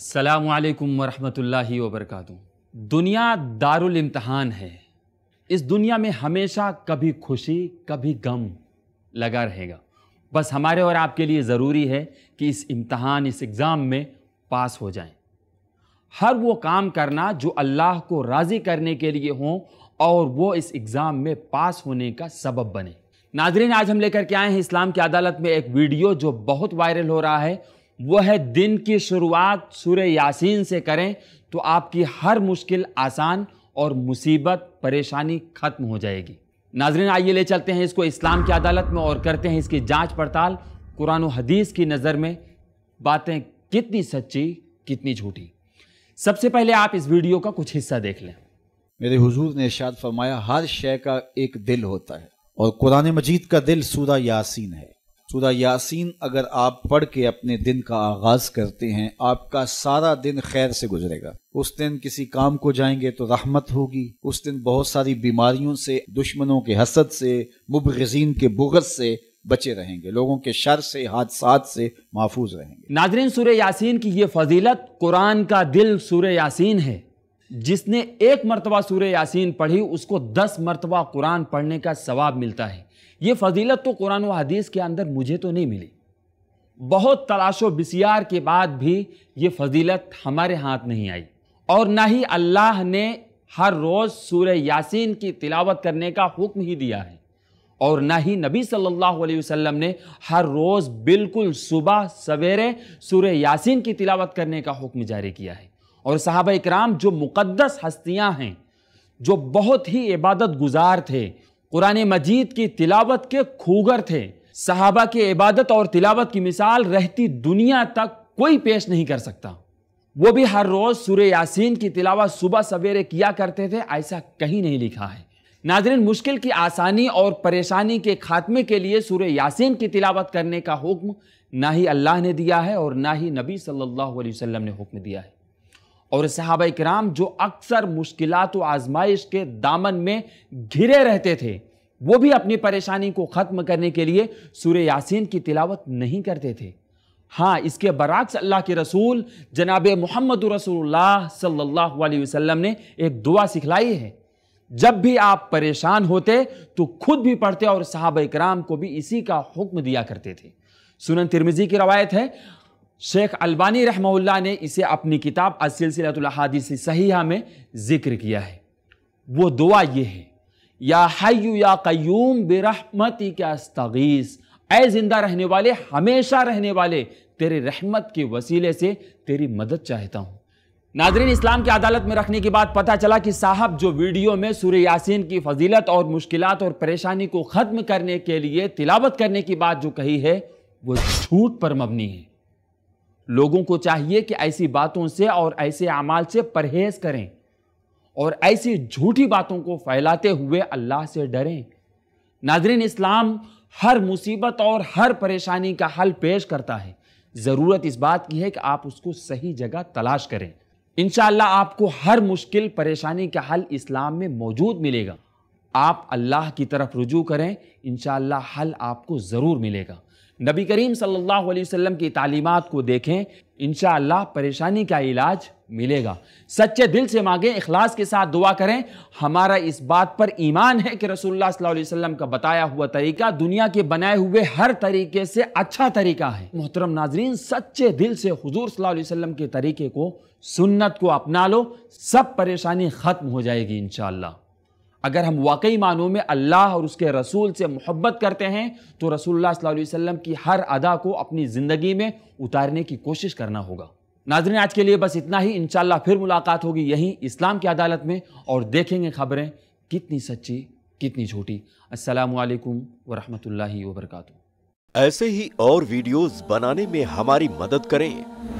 अल्लाम वरहमतुल्लाहि वरक दुनिया दारुल इम्तहान है इस दुनिया में हमेशा कभी खुशी कभी गम लगा रहेगा बस हमारे और आपके लिए ज़रूरी है कि इस इम्तहान इस एग्ज़ाम में पास हो जाएं। हर वो काम करना जो अल्लाह को राज़ी करने के लिए हों और वो इस एग्ज़ाम में पास होने का सबब बने नाजरीन आज हम लेकर के आए हैं इस्लाम की अदालत में एक वीडियो जो बहुत वायरल हो रहा है वह है दिन की शुरुआत सूर्य यासीन से करें तो आपकी हर मुश्किल आसान और मुसीबत परेशानी ख़त्म हो जाएगी नाजरीन आइए ले चलते हैं इसको इस्लाम की अदालत में और करते हैं इसकी जांच पड़ताल कुरान हदीस की नज़र में बातें कितनी सच्ची कितनी झूठी सबसे पहले आप इस वीडियो का कुछ हिस्सा देख लें मेरे हुजूर ने इर्शाद फरमाया हर शय का एक दिल होता है और कुरान मजीद का दिल सूदा यासीन है सूरह यासीन अगर आप पढ़ के अपने दिन का आगाज करते हैं आपका सारा दिन खैर से गुजरेगा उस दिन किसी काम को जाएंगे तो रहमत होगी उस दिन बहुत सारी बीमारियों से दुश्मनों के हसद से मुबगजीन के बुगत से बचे रहेंगे लोगों के शर से हादसा से महफूज रहेंगे नाजरीन सूर्य यासीन की ये फजीलत कुरान का दिल सूर्य यासीन है जिसने एक मरतबा सूर्य यासीन पढ़ी उसको दस मरतबा कुरान पढ़ने का सवाब मिलता है ये फजीलत तो कुरान व हदीस के अंदर मुझे तो नहीं मिली बहुत तलाशो व बसियार के बाद भी ये फजीलत हमारे हाथ नहीं आई और ना ही अल्लाह ने हर रोज़ सूर्य यासीन की तिलावत करने का हुक्म ही दिया है और ना ही नबी सल्लल्लाहु अलैहि वसल्लम ने हर रोज़ बिल्कुल सुबह सवेरे सूर्य यासीन की तिलावत करने का हुक्म जारी किया है और साहब कराम जो मुक़दस हस्तियाँ हैं जो बहुत ही इबादत गुजार थे कुरान मजीद की तिलावत के खूगर थे साहबा की इबादत और तिलावत की मिसाल रहती दुनिया तक कोई पेश नहीं कर सकता वो भी हर रोज़ सुर यासीन की तिलावत सुबह सवेरे किया करते थे ऐसा कहीं नहीं लिखा है नाजरीन मुश्किल की आसानी और परेशानी के खात्मे के लिए सूर्य यासीन की तिलावत करने का हुक्म ना ही अल्लाह ने दिया है और ना ही नबी सल्लल्लाहु अलैहि वसल्लम ने हुक्म दिया है और सहाबा कराम जो अक्सर मुश्किल व आजमाइश के दामन में घिरे रहते थे वो भी अपनी परेशानी को ख़त्म करने के लिए सूर यासीन की तिलावत नहीं करते थे हाँ इसके बरक्स अल्लाह के रसूल जनाब मोहम्मद रसूलुल्लाह सल्लल्लाहु अलैहि वसल्लम ने एक दुआ सिखलाई है जब भी आप परेशान होते तो खुद भी पढ़ते और साहब कराम को भी इसी का हुक्म दिया करते थे सुनन तिरमिजी की रवायत है शेख अल्बानी रहमल्ला ने इसे अपनी किताब से सहीहा में जिक्र किया है वो दुआ ये है या हयू या कयूम बेरहमती क्या तगीस ए जिंदा रहने वाले हमेशा रहने वाले तेरे रहमत के वसीले से तेरी मदद चाहता हूँ नादरीन इस्लाम की अदालत में रखने के बाद पता चला कि साहब जो वीडियो में सूर्य यासीन की फजीलत और मुश्किलात और परेशानी को ख़त्म करने के लिए तिलावत करने की बात जो कही है वो झूठ पर मबनी है लोगों को चाहिए कि ऐसी बातों से और ऐसे अमाल से परहेज करें और ऐसी झूठी बातों को फैलाते हुए अल्लाह से डरें नाजरीन इस्लाम हर मुसीबत और हर परेशानी का हल पेश करता है ज़रूरत इस बात की है कि आप उसको सही जगह तलाश करें इन आपको हर मुश्किल परेशानी का हल इस्लाम में मौजूद मिलेगा आप अल्लाह की तरफ रुजू करें इन हल आपको ज़रूर मिलेगा नबी करीम सल्लल्लाहु अलैहि वसल्लम की तालीमत को देखें इन परेशानी का इलाज मिलेगा सच्चे दिल से मांगें इखलास के साथ दुआ करें हमारा इस बात पर ईमान है कि रसूलुल्लाह सल्लल्लाहु अलैहि वसल्लम का बताया हुआ तरीका दुनिया के बनाए हुए हर तरीके से अच्छा तरीका है मोहतरम नाजरीन सच्चे दिल से हजूर सल्लल्लाहु के तरीके को सुन्नत को अपना लो सब परेशानी ख़त्म हो जाएगी इन अगर हम वाकई मानों में अल्लाह और उसके रसूल से मोहब्बत करते हैं तो रसूलुल्लाह सल्लल्लाहु अलैहि वसल्लम की हर अदा को अपनी ज़िंदगी में उतारने की कोशिश करना होगा नाजरन आज के लिए बस इतना ही इन फिर मुलाकात होगी यहीं इस्लाम की अदालत में और देखेंगे खबरें कितनी सच्ची कितनी छोटी असलकम वरहमल वर्का ऐसे ही और वीडियोज़ बनाने में हमारी मदद करें